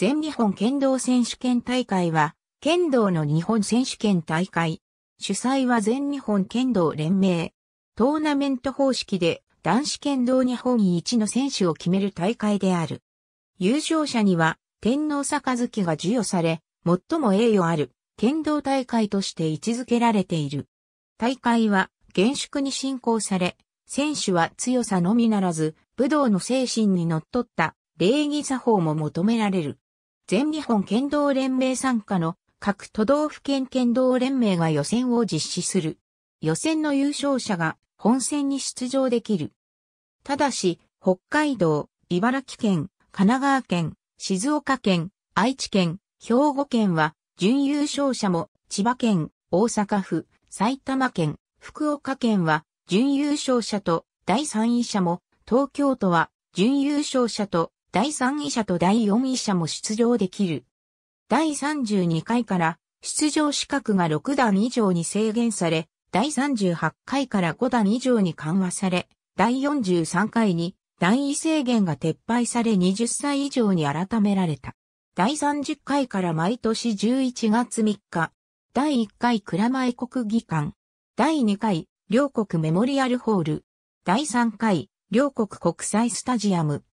全日本剣道選手権大会は、剣道の日本選手権大会。主催は全日本剣道連盟。トーナメント方式で男子剣道日本一の選手を決める大会である。優勝者には天皇杯が授与され、最も栄誉ある剣道大会として位置づけられている。大会は厳粛に進行され、選手は強さのみならず、武道の精神に則っった礼儀作法も求められる。全日本剣道連盟参加の各都道府県剣道連盟が予選を実施する。予選の優勝者が本戦に出場できる。ただし、北海道、茨城県、神奈川県、静岡県、愛知県、兵庫県は、準優勝者も、千葉県、大阪府、埼玉県、福岡県は、準優勝者と、第3位者も、東京都は、準優勝者と、第3位者と第4位者も出場できる。第32回から出場資格が6段以上に制限され、第38回から5段以上に緩和され、第43回に段位制限が撤廃され20歳以上に改められた。第30回から毎年11月3日、第1回蔵前国技館、第2回両国メモリアルホール、第3回両国国際スタジアム、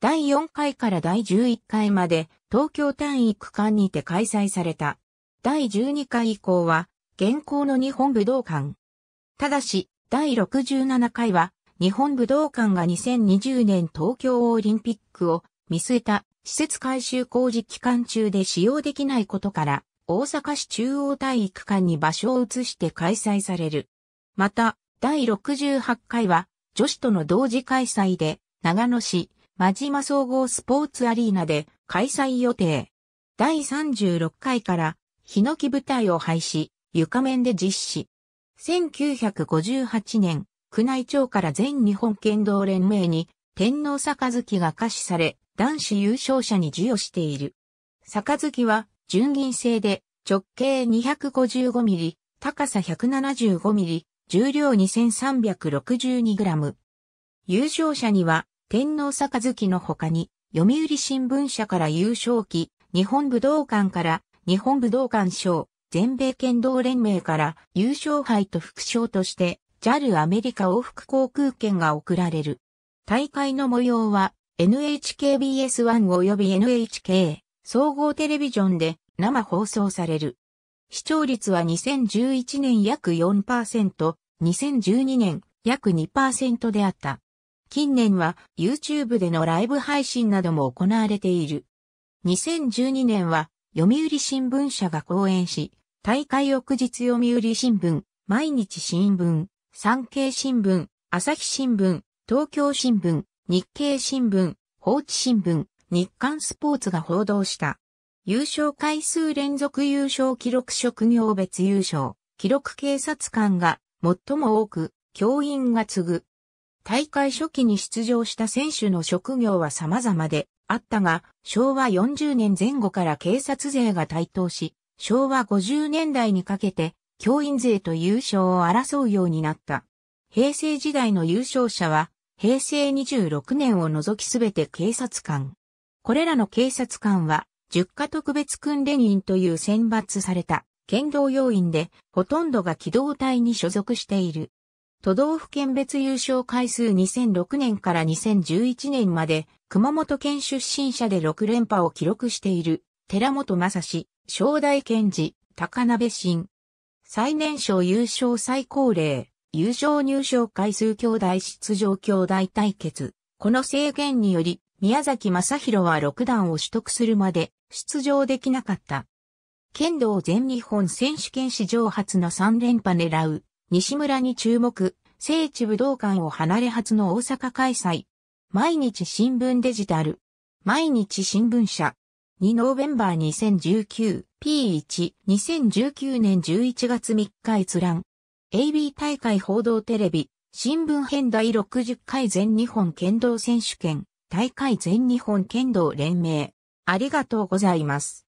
第4回から第11回まで東京体育館にて開催された。第12回以降は、現行の日本武道館。ただし、第67回は、日本武道館が2020年東京オリンピックを見据えた施設改修工事期間中で使用できないことから、大阪市中央体育館に場所を移して開催される。また、第68回は、女子との同時開催で、長野市、真島総合スポーツアリーナで開催予定。第36回から、ヒノキ舞台を廃止、床面で実施。1958年、宮内庁から全日本剣道連盟に、天皇杯が可視され、男子優勝者に授与している。杯は、純銀製で、直径2 5 5ミリ、高さ1 7 5ミリ、重量2 3 6 2ム。優勝者には、天皇杯の他に、読売新聞社から優勝期、日本武道館から日本武道館賞、全米剣道連盟から優勝杯と副賞として JAL アメリカ往復航空券が贈られる。大会の模様は NHKBS1 及び NHK 総合テレビジョンで生放送される。視聴率は2011年約4%、2012年約2%であった。近年は YouTube でのライブ配信なども行われている。2012年は読売新聞社が講演し、大会翌日読売新聞、毎日新聞、産経新聞、朝日新聞、東京新聞、日経新聞、放置新聞、日刊スポーツが報道した。優勝回数連続優勝記録職業別優勝、記録警察官が最も多く、教員が継ぐ。大会初期に出場した選手の職業は様々であったが、昭和40年前後から警察勢が台頭し、昭和50年代にかけて教員勢と優勝を争うようになった。平成時代の優勝者は、平成26年を除きすべて警察官。これらの警察官は、10課特別訓練員という選抜された、剣道要員で、ほとんどが機動隊に所属している。都道府県別優勝回数2006年から2011年まで、熊本県出身者で6連覇を記録している、寺本正史、正代健治、高鍋新。最年少優勝最高齢、優勝入賞回数兄弟出場兄弟対決。この制限により、宮崎正宏は6段を取得するまで出場できなかった。剣道全日本選手権史上初の3連覇狙う西村に注目、聖地武道館を離れ初の大阪開催。毎日新聞デジタル。毎日新聞社。2ノーベンバー 2019P1 2019年11月3日閲覧。AB 大会報道テレビ。新聞編第60回全日本剣道選手権。大会全日本剣道連盟。ありがとうございます。